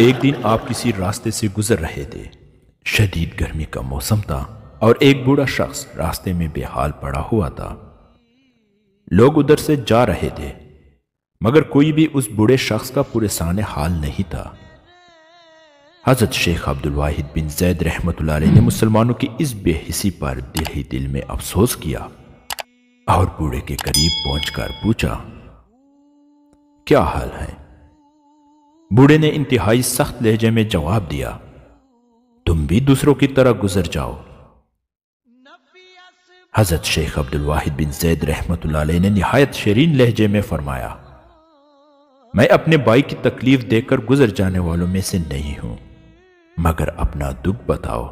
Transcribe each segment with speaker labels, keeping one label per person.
Speaker 1: एक दिन आप किसी रास्ते से गुजर रहे थे शदीद गर्मी का मौसम था और एक बूढ़ा शख्स रास्ते में बेहाल पड़ा हुआ था लोग उधर से जा रहे थे मगर कोई भी उस बूढ़े शख्स का पूरे सान हाल नहीं था हजरत शेख अब्दुल वाहिद बिन जैद रहमत ने मुसलमानों की इस बेहिसी पर दिल ही दिल में अफसोस किया और बूढ़े के करीब पहुंचकर पूछा क्या हाल है बूढ़े ने इंतहाई सख्त लहजे में जवाब दिया तुम भी दूसरों की तरह गुजर जाओ हजरत शेख अब्दुल वाहिद बिन जैद रहमत ने नहायत शरीन लहजे में फरमाया मैं अपने भाई की तकलीफ देकर गुजर जाने वालों में से नहीं हूं मगर अपना दुख बताओ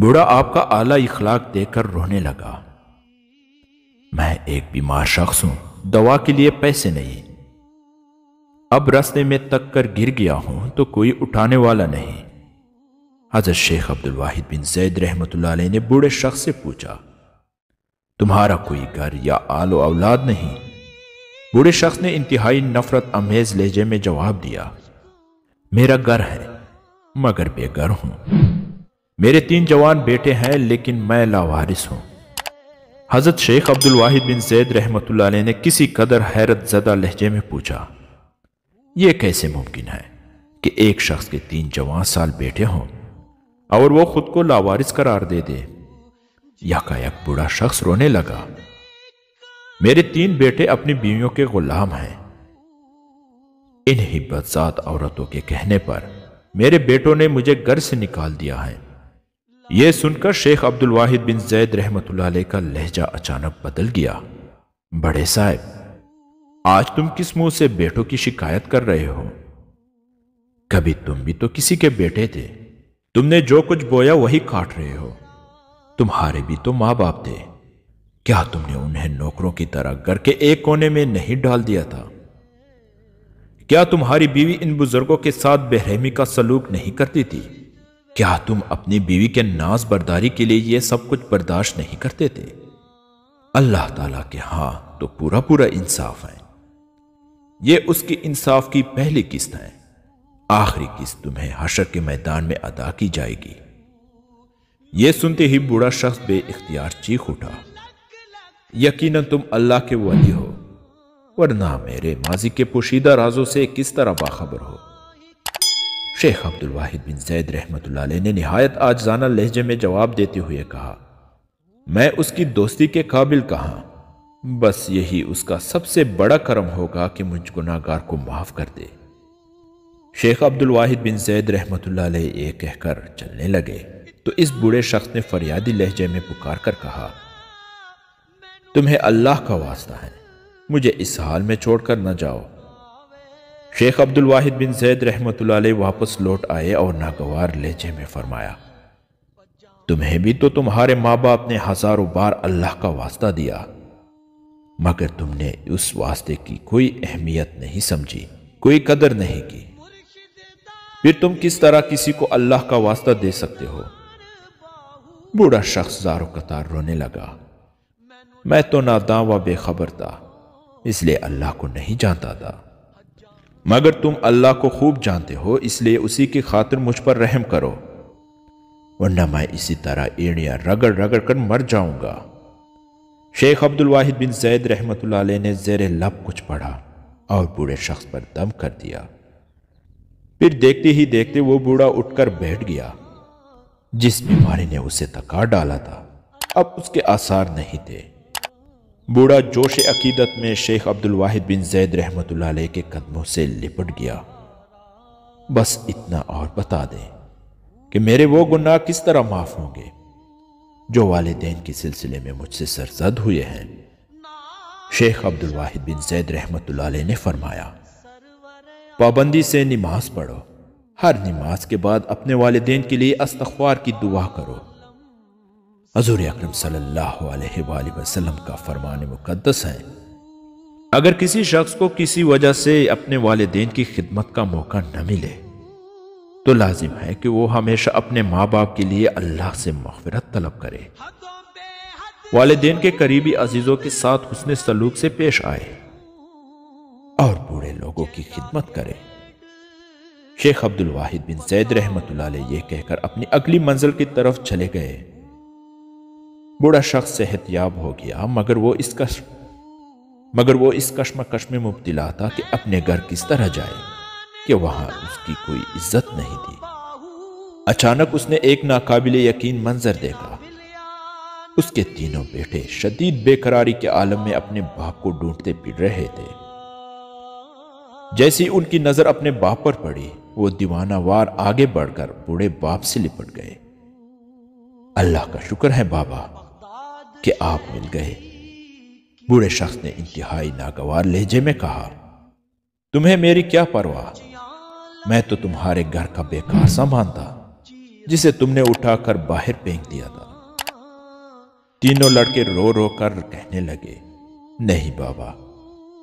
Speaker 1: बूढ़ा आपका आला इखलाक देकर रोने लगा मैं एक बीमार शख्स हूं दवा के लिए पैसे नहीं अब रास्ते में तक कर गिर गया हूं तो कोई उठाने वाला नहीं हजरत शेख अब्दुल वाहिद बिन जैद रहमत ने बूढ़े शख्स से पूछा तुम्हारा कोई घर या आलो औलाद नहीं बूढ़े शख्स ने इंतहाई नफरत अमेज लहजे में जवाब दिया मेरा घर है मगर बेघर हूं मेरे तीन जवान बेटे हैं लेकिन मैं लावारिस हूं हजरत शेख अब्दुल वाहिद बिन जैद रहमत ने किसी कदर हैरत ज़दा लहजे में पूछा ये कैसे मुमकिन है कि एक शख्स के तीन जवान साल बेटे हों और वो खुद को लावारिस करार दे दे यकायक बूढ़ा शख्स रोने लगा मेरे तीन बेटे अपनी बीवियों के गुलाम हैं इन हिब्बतजात औरतों के कहने पर मेरे बेटों ने मुझे घर से निकाल दिया है यह सुनकर शेख अब्दुल वाहिद बिन जैद रहमत का लहजा अचानक बदल गया बड़े साहब आज तुम किस मुंह से बेटों की शिकायत कर रहे हो कभी तुम भी तो किसी के बेटे थे तुमने जो कुछ बोया वही काट रहे हो तुम्हारे भी तो मां बाप थे क्या तुमने उन्हें नौकरों की तरह घर के एक कोने में नहीं डाल दिया था क्या तुम्हारी बीवी इन बुजुर्गों के साथ बेहमी का सलूक नहीं करती थी क्या तुम अपनी बीवी के नाज बर्दारी के लिए यह सब कुछ बर्दाश्त नहीं करते थे अल्लाह ताला के हां तो पूरा पूरा इंसाफ है ये उसके इंसाफ की पहली किस्त है आखिरी किस्त तुम्हें हशर के मैदान में अदा की जाएगी यह सुनते ही बूढ़ा शख्स बे इख्तियार चीख उठा यकीन तुम अल्लाह के वली हो वरना मेरे माजी के पोशीदा राजों से किस तरह बाखबर हो शेख अब्दुल वाहिद बिन जैद रहमत ने नहायत जाना लहजे में जवाब देते हुए कहा मैं उसकी दोस्ती के काबिल कहा बस यही उसका सबसे बड़ा कर्म होगा कि मुझ गुनागार को माफ़ कर दे शेख अब्दुल वाहिद बिन जैद रहमत ये कहकर चलने लगे तो इस बूढ़े शख्स ने फरियादी लहजे में पुकार कर कहा तुम्हें अल्लाह का वास्ता है मुझे इस हाल में छोड़कर न जाओ शेख अब्दुल वाहिद बिन जैद रहमत वापस लौट आए और नागवार लहजे में फरमाया तुम्हें भी तो तुम्हारे माँ बाप ने हज़ारों बार अल्लाह का वास्ता दिया मगर तुमने उस वास्ते की कोई अहमियत नहीं समझी कोई कदर नहीं की फिर तुम किस तरह किसी को अल्लाह का वास्ता दे सकते हो बूढ़ा शख्स जारो कतार रोने लगा मैं तो नादा व बेखबर था इसलिए अल्लाह को नहीं जानता था मगर तुम अल्लाह को खूब जानते हो इसलिए उसी की खातिर मुझ पर रहम करो वरना मैं इसी तरह एड़िया रगड़ रगड़ कर मर जाऊंगा शेख अब्दुल वाहिद बिन जैद रहमत ने जेर लब कुछ पढ़ा और बूढ़े शख्स पर दम कर दिया फिर देखते ही देखते वो बूढ़ा उठकर बैठ गया जिस बीमारी ने उसे तका डाला था अब उसके आसार नहीं थे बूढ़ा जोश अकीदत में शेख अब्दुल वाहिद बिन जैद रहमत के कदमों से लिपट गया बस इतना और बता दें कि मेरे वो गुनाह किस तरह माफ होंगे जो वाले के सिलसिले में मुझसे सरजद हुए हैं शेख अब्दुल वाहिद बिन जैद रहमत ने फरमाया पाबंदी से नमाज पढ़ो हर नमाज के बाद अपने वालदेन के लिए अस्तखबार की दुआ करो हजूर अक्रम सल्लाम का फरमान मुकदस है अगर किसी शख्स को किसी वजह से अपने वालदेन की खिदमत का मौका न मिले तो लाजिम है कि वो हमेशा अपने माँ बाप के लिए अल्लाह से मफफरत तलब करे वालदेन के करीबी अजीज़ों के साथ हुसन सलूक से पेश आए और बूढ़े लोगों की खिदमत करे शेख अब्दुल वाहिद बिन जैद रहमत यह कहकर अपनी अगली मंजिल की तरफ चले गए बूढ़ा शख्स सेहतयाब हो गया मगर वो कश्म मगर वो इस कश्मकश में मुबतला था कि अपने घर किस तरह जाए कि वहां उसकी कोई इज्जत नहीं थी अचानक उसने एक नाकाबिल यकीन मंजर देखा उसके तीनों बेटे शदीद बेकरारी के आलम में अपने बाप को ढूंढते फिर रहे थे जैसी उनकी नजर अपने बाप पर पड़ी वो दीवानावार आगे बढ़कर बूढ़े बाप से लिपट गए अल्लाह का शुक्र है बाबा कि आप मिल गए बूढ़े शख्स ने इंतहाई नागवार लहजे में कहा तुम्हें मेरी क्या परवाह मैं तो तुम्हारे घर का बेकार सामान था जिसे तुमने उठाकर बाहर फेंक दिया था तीनों लड़के रो रो कर कहने लगे नहीं बाबा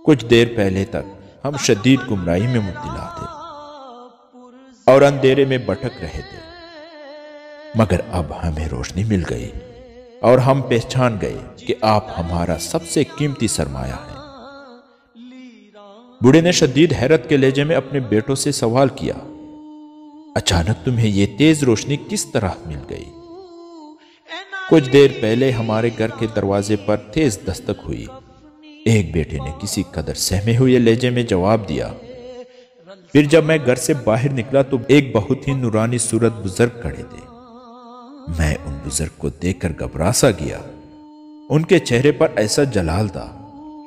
Speaker 1: कुछ देर पहले तक हम शदीद गुमराही में मुबिला थे और अंधेरे में भटक रहे थे मगर अब हमें रोशनी मिल गई और हम पहचान गए कि आप हमारा सबसे कीमती सरमाया है बूढ़े ने शदीद हैरत के लहजे में अपने बेटों से सवाल किया अचानक तुम्हें यह तेज रोशनी किस तरह मिल गई कुछ देर पहले हमारे घर के दरवाजे पर तेज दस्तक हुई एक बेटे ने किसी कदर सहमे हुए लहजे में जवाब दिया फिर जब मैं घर से बाहर निकला तो एक बहुत ही नुरानी सूरत बुजुर्ग खड़े थे मैं उन बुजुर्ग को देखकर घबरा सा गया उनके चेहरे पर ऐसा जलाल था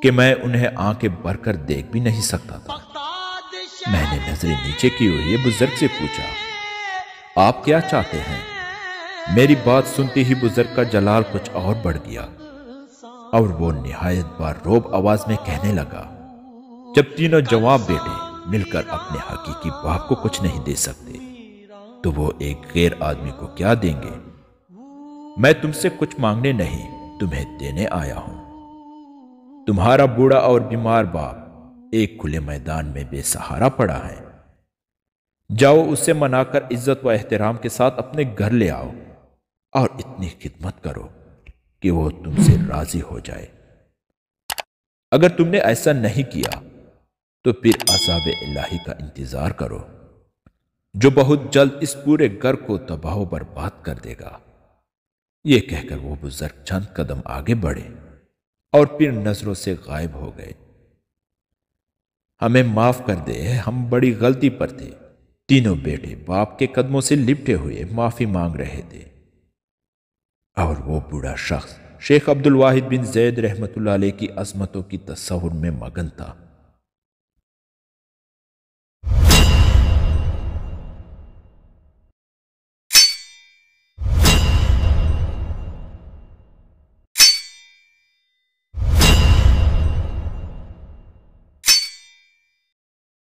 Speaker 1: कि मैं उन्हें आंखें भरकर देख भी नहीं सकता था मैंने नजरें नीचे की हुई बुजुर्ग से पूछा आप क्या चाहते हैं मेरी बात सुनते ही बुजुर्ग का जलाल कुछ और बढ़ गया और वो निहायत बार रोब आवाज में कहने लगा जब तीनों जवाब बेटे मिलकर अपने हकीकी बाप को कुछ नहीं दे सकते तो वो एक गैर आदमी को क्या देंगे मैं तुमसे कुछ मांगने नहीं तुम्हें देने आया हूं तुम्हारा बूढ़ा और बीमार बाप एक खुले मैदान में बेसहारा पड़ा है जाओ उसे मनाकर इज्जत व एहतराम के साथ अपने घर ले आओ और इतनी खिदमत करो कि वो तुमसे राजी हो जाए अगर तुमने ऐसा नहीं किया तो फिर अजाब इलाही का इंतज़ार करो जो बहुत जल्द इस पूरे घर को तबाह बर्बाद कर देगा कह कहकर वो बुजुर्ग चंद कदम आगे बढ़े और फिर नजरों से गायब हो गए हमें माफ कर दे हम बड़ी गलती पर थे तीनों बेटे बाप के कदमों से लिपटे हुए माफी मांग रहे थे और वो बूढ़ा शख्स शेख अब्दुल वाहिद बिन जैद रहमतुल्लाह की अजमतों की तस्वुर में मगन था